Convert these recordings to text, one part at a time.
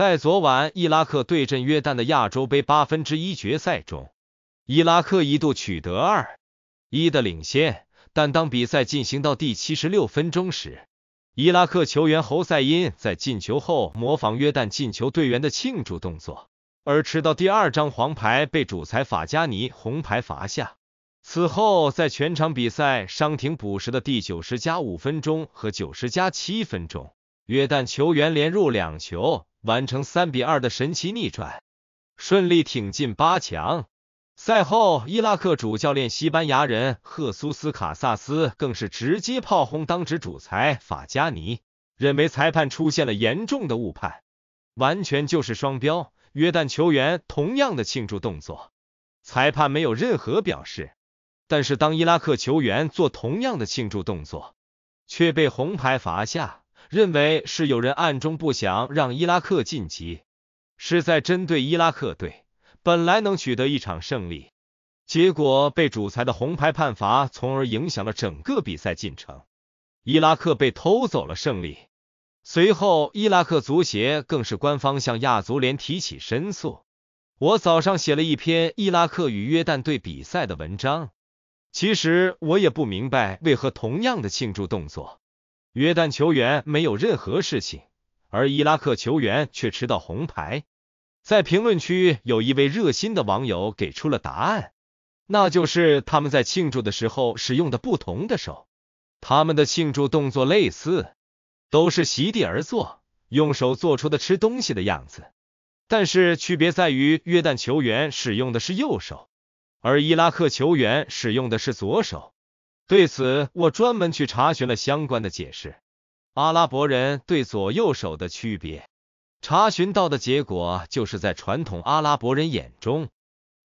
在昨晚伊拉克对阵约旦的亚洲杯八分之一决赛中，伊拉克一度取得二一的领先，但当比赛进行到第七十六分钟时，伊拉克球员侯赛因在进球后模仿约旦进球队员的庆祝动作，而吃到第二张黄牌被主裁法加尼红牌罚下。此后，在全场比赛伤停补时的第九十加五分钟和九十加七分钟，约旦球员连入两球。完成三比二的神奇逆转，顺利挺进八强。赛后，伊拉克主教练西班牙人赫苏斯卡萨斯更是直接炮轰当值主裁法加尼，认为裁判出现了严重的误判，完全就是双标。约旦球员同样的庆祝动作，裁判没有任何表示，但是当伊拉克球员做同样的庆祝动作，却被红牌罚下。认为是有人暗中不想让伊拉克晋级，是在针对伊拉克队。本来能取得一场胜利，结果被主裁的红牌判罚，从而影响了整个比赛进程。伊拉克被偷走了胜利。随后，伊拉克足协更是官方向亚足联提起申诉。我早上写了一篇伊拉克与约旦队比赛的文章，其实我也不明白为何同样的庆祝动作。约旦球员没有任何事情，而伊拉克球员却吃到红牌。在评论区，有一位热心的网友给出了答案，那就是他们在庆祝的时候使用的不同的手。他们的庆祝动作类似，都是席地而坐，用手做出的吃东西的样子。但是区别在于，约旦球员使用的是右手，而伊拉克球员使用的是左手。对此，我专门去查询了相关的解释。阿拉伯人对左右手的区别，查询到的结果就是在传统阿拉伯人眼中，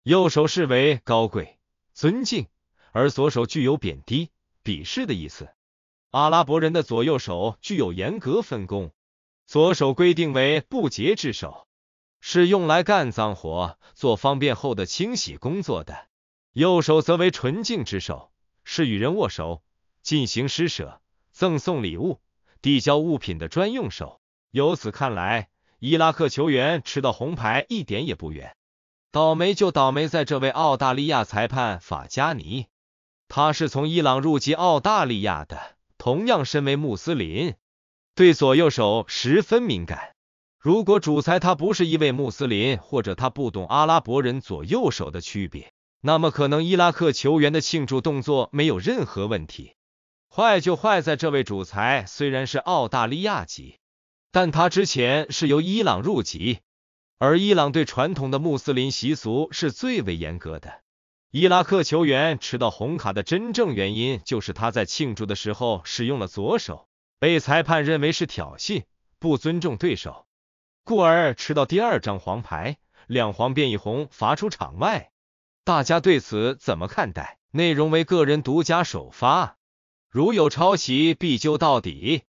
右手视为高贵、尊敬，而左手具有贬低、鄙视的意思。阿拉伯人的左右手具有严格分工，左手规定为不洁之手，是用来干脏活、做方便后的清洗工作的；右手则为纯净之手。是与人握手、进行施舍、赠送礼物、递交物品的专用手。由此看来，伊拉克球员吃到红牌一点也不冤。倒霉就倒霉在这位澳大利亚裁判法加尼，他是从伊朗入籍澳大利亚的，同样身为穆斯林，对左右手十分敏感。如果主裁他不是一位穆斯林，或者他不懂阿拉伯人左右手的区别。那么可能伊拉克球员的庆祝动作没有任何问题，坏就坏在这位主裁虽然是澳大利亚籍，但他之前是由伊朗入籍，而伊朗对传统的穆斯林习俗是最为严格的。伊拉克球员吃到红卡的真正原因就是他在庆祝的时候使用了左手，被裁判认为是挑衅，不尊重对手，故而吃到第二张黄牌，两黄变一红，罚出场外。大家对此怎么看待？内容为个人独家首发，如有抄袭必究到底。